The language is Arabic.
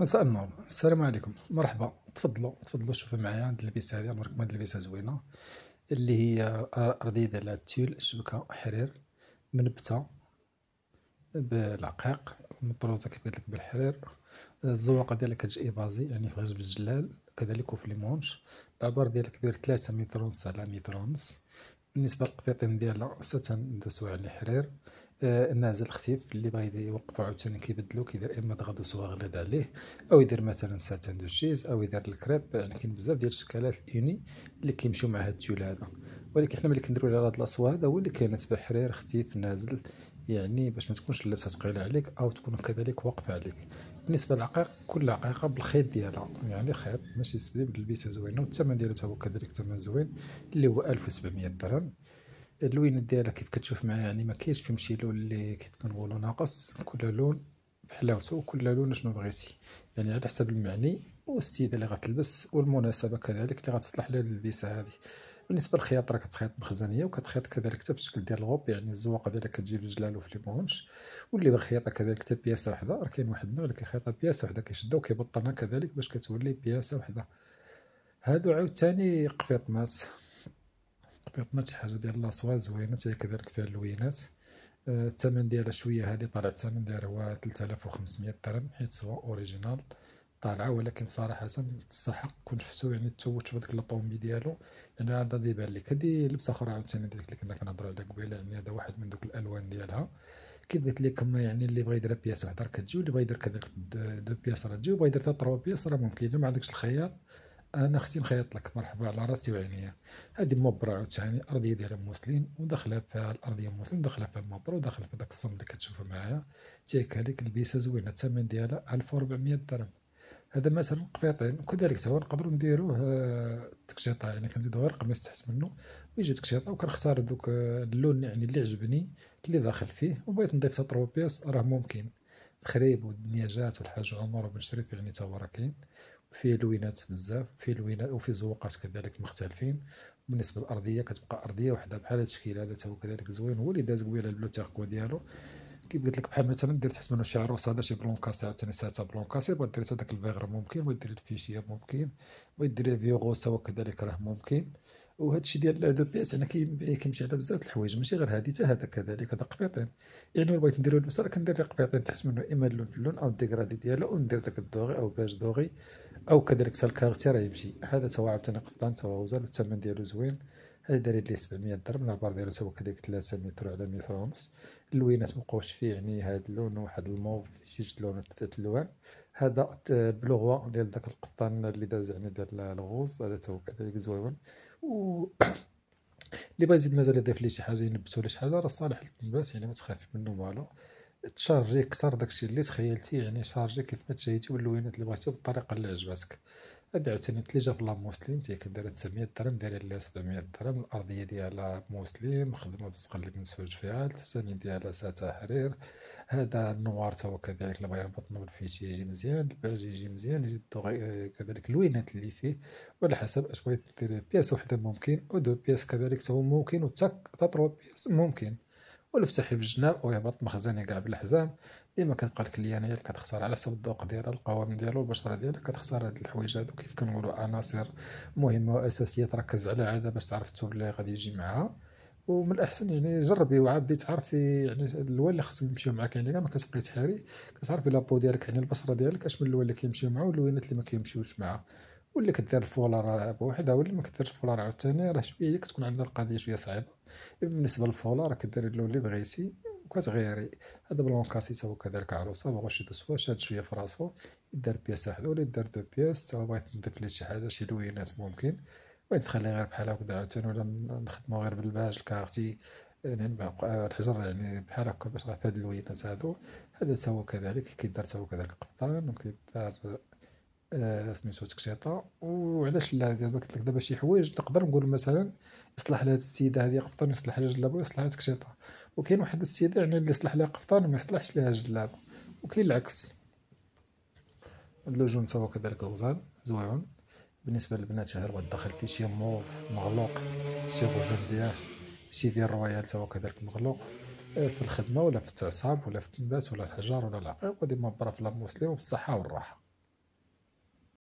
مساء النور السلام عليكم مرحبا تفضلوا تفضلوا شوفوا معايا هاد اللبسه هذه نوريكم هاد اللبسه زوينه اللي هي رديده على التول شبكه حرير منبته بالعقيق مطروزه كيف قلت لك بالحرير الزواقه ديالها كتجي بازي يعني في غرب الجلال كذلك وفي ليمونش العبار ديالها كبير 3 متر ونص على متر ونص بالنسبه للقفيطين ديالها ندوسو على الحرير آه النازل خفيف اللي بغا يوقف عاوتاني كيبدلو كيدير اما دغدو سوا غليظ عليه او يدير مثلا ساتاندوشيز او يدير الكريب يعني كاين بزاف ديال الشكلات الاوني اللي كيمشيو مع هاد التيول هذا ولكن حنا ملي كنديرو على هاد لاصوا هذا هو اللي كيناسب الحرير خفيف نازل يعني باش ما تكونش اللبسه ثقيله عليك او تكون كذلك واقفه عليك بالنسبه للعقيق كل عقيقه بالخيط ديالها يعني خيط ماشي سبيب اللبسه زوينه والثمن ديالها هو كذلك ثمن زوين اللي هو 1700 درهم اللوينه ديالها كيف كتشوف معايا يعني ما كاينش فيهم شي لون اللي كيف كنقولوا ناقص كل لون بحلاوته وكل لون شنو بغيتي يعني على حسب المعني والسيده اللي غتلبس والمناسبه كذلك اللي غتصلح لهاد اللبسه هذه بالنسبه للخياط راه كتخيط بخزانيه وكتخيط كذلك حتى في الشكل ديال الغوب يعني الزواقه ديالها كتجي في الجلال وفي ليمونش واللي بغى يخيطها كذلك حتى بياسه وحده راه كاين واحد النوع اللي كيخيطها بياسه وحده كيشدها وكيبطنها كذلك باش كتولي بياسه وحده هادو عاوتاني قفيطنات قفيطنات شي حاجه ديال لاصوا زوينه حتى كذلك فيها اللوينات آه، الثمن ديالها شويه هذه طالع الثمن ديالها هو 3500 درهم حيت سوا اوريجينال طالعه ولكن بصراحه تستحق كنت يعني تتوت في ديك لاطومبي ديالو يعني هذا بان لك هذه لبسه اخرى عاوتاني ديك اللي كنا كنهضروا عليها قبيله يعني هذا واحد من دوك الالوان ديالها كيف قلت لكم يعني اللي بغى يدير بياس وحده راه كتجي واللي بغى يدير كذلك دو بياس راه تجي وبغى يدير حتى تروا بياس راه ممكن ما عندكش الخياط انا اختي نخيط لك مرحبا على راسي وعينيا هذه مبرع عاوتاني ارضيه ديال الموسلين ودخلها فيها الارضيه الموسلين داخله فيها المبرع ودخلها في داك الصم اللي كتشوفه معايا تيك هذيك البيسه زوينه الثمن ديالها 1400 درهم هذا مثلا قفيطين وكذلك سواء نقدروا نديروه آه، تكشيطه يعني كنزيدو غير قميص تحت منه ويجي تكشيطه وكنختار دوك آه، اللون يعني اللي عجبني اللي داخل فيه وبغيت نضيف تطرو بياس راه ممكن الخريب جات والحاج عمر بن شريف يعني تا راه كاين فيه لوينات بزاف وفيه لوينات وفي زوقات كذلك مختلفين بالنسبه للارضيه كتبقى ارضيه وحده بحال هذا التشكيل هذا تا هو كذلك زوين هو اللي داز قبيله البلو تاغكو ديالو كيف قلت لك بحال مثلا دير درت حسب الشعر وصادر شي بلونكاس عاوتاني ساعتها بلونكاس كاسي بغيت دير هذاك الفيغر ممكن بغيت ديري الفيشيه ممكن بغيت ديري فيغوسا كذلك راه ممكن وهذا الشيء ديال دو بي اس انا كيمشي على بزاف الحوايج ماشي غير هذه حتى هذا كذلك هذا قفيطين يعني بغيت نديرو البصره كندير قفيطين تحت منه اما اللون في اللون او الديغرادي ديالو وندير داك الدوغي او باج دوغي او كذلك حتى الكاركتير يمشي هذا قفطان تنقفضان تواوزا الثمن ديالو زوين هذا داير ليه 700 درهم العبار ديالو سوا كذلك 3 متر على متر ونص اللوينات مبقاوش فيه يعني هذا اللون واحد الموف جوج لون ثلاث الوان هذا البلوغوا ديال داك القطان اللي داز يعني ديال الغوز هذا توا كذلك زويون و اللي بغا يزيد مازال يضيف ليه شي حاجه ينبتو ولا شي حاجه راه صالح للتنباس يعني ما تخاف منه والو تشارجي كسر داكشي اللي تخيلتي يعني شارجي كيف ما تشاهيتي واللوينات اللي بغيتي بالطريقه اللي عجباتك هاد عاوتاني الثليجه في لاموسليم تي كديرها 900 درهم دايره ليها 700 درهم الارضيه ديالها موسليم مخدومه بالزقل اللي منسوج فيها التساني ديالها ساتا حرير هذا النوار تا هو كذلك اللي بغينا نبطنو بالفيشي يجي مزيان الباج يجي مزيان يجي كذلك اللوينات اللي فيه وعلى حسب اش بغيت دير بياس وحده ممكن ودو بياس كذلك تا هو ممكن وتا تطرو بياس ممكن ولا فتحي في الجناب ويهبط مخزني كاع بالحزام ديما كتبقى الكليانه هي اللي كتخسر على حسب الذوق ديالها القوام ديالو البشره ديالها كتخسر هاد الحوايج هادو كيف كنقولوا عناصر مهمه واساسيه تركز على عاده باش تعرف التوب اللي غادي يجي معاها ومن الاحسن يعني جربي وعبدي تعرفي يعني اللون اللي خصهم يمشيو معاك يعني ما كتبقي تحاري كتعرفي لابو ديالك يعني البشره ديالك اش من اللون اللي كيمشيو معاه واللونات اللي ما كيمشيوش معاه واللي كدير الفولا بوحدها واللي ما كديرش الفولار عاوتاني راه شويه اللي كتكون عندها القضيه شويه صعيبه بالنسبه للفولا راه كديري اللون اللي بغيتي وكتغيري هذا بلونكاسي تا هو كذلك عروسه بغا شي دوسوا شاد شويه في راسو يدار بياس وحده ولا يدار دو بياس تا هو بغا يتنظف ليه شي حاجه شي لوينات ممكن بغيت نخليه غير بحال هكا عاوتاني ولا نخدمو غير بالباج الكارتي يعني آه، الحجر يعني بحال هكا باش غير اللوينات هادو هذا تا هو كذلك كيدار تا هو كذلك قفطان وكيدار آه، سميتو تكشيطه وعلاش لا دابا قلت لك دابا شي حوايج نقدر نقول مثلا اصلح لها السيده هذه قفطان يصلح لها جلابه يصلح لها تكشيطه وكاين واحد السيده يعني اللي يصلح لها قفطان وما يصلحش لها جلابه وكاين العكس اللجون سوا كذلك غزال زويون بالنسبه للبنات شهر الدخل في شي موف مغلوق شي غزال ديال شي ديال الرويال سوا كذلك مغلوق آه، في الخدمه ولا في التعصاب ولا في التنبات ولا الحجار ولا العقيق وديما برا في لا مسلم وبالصحه والراحه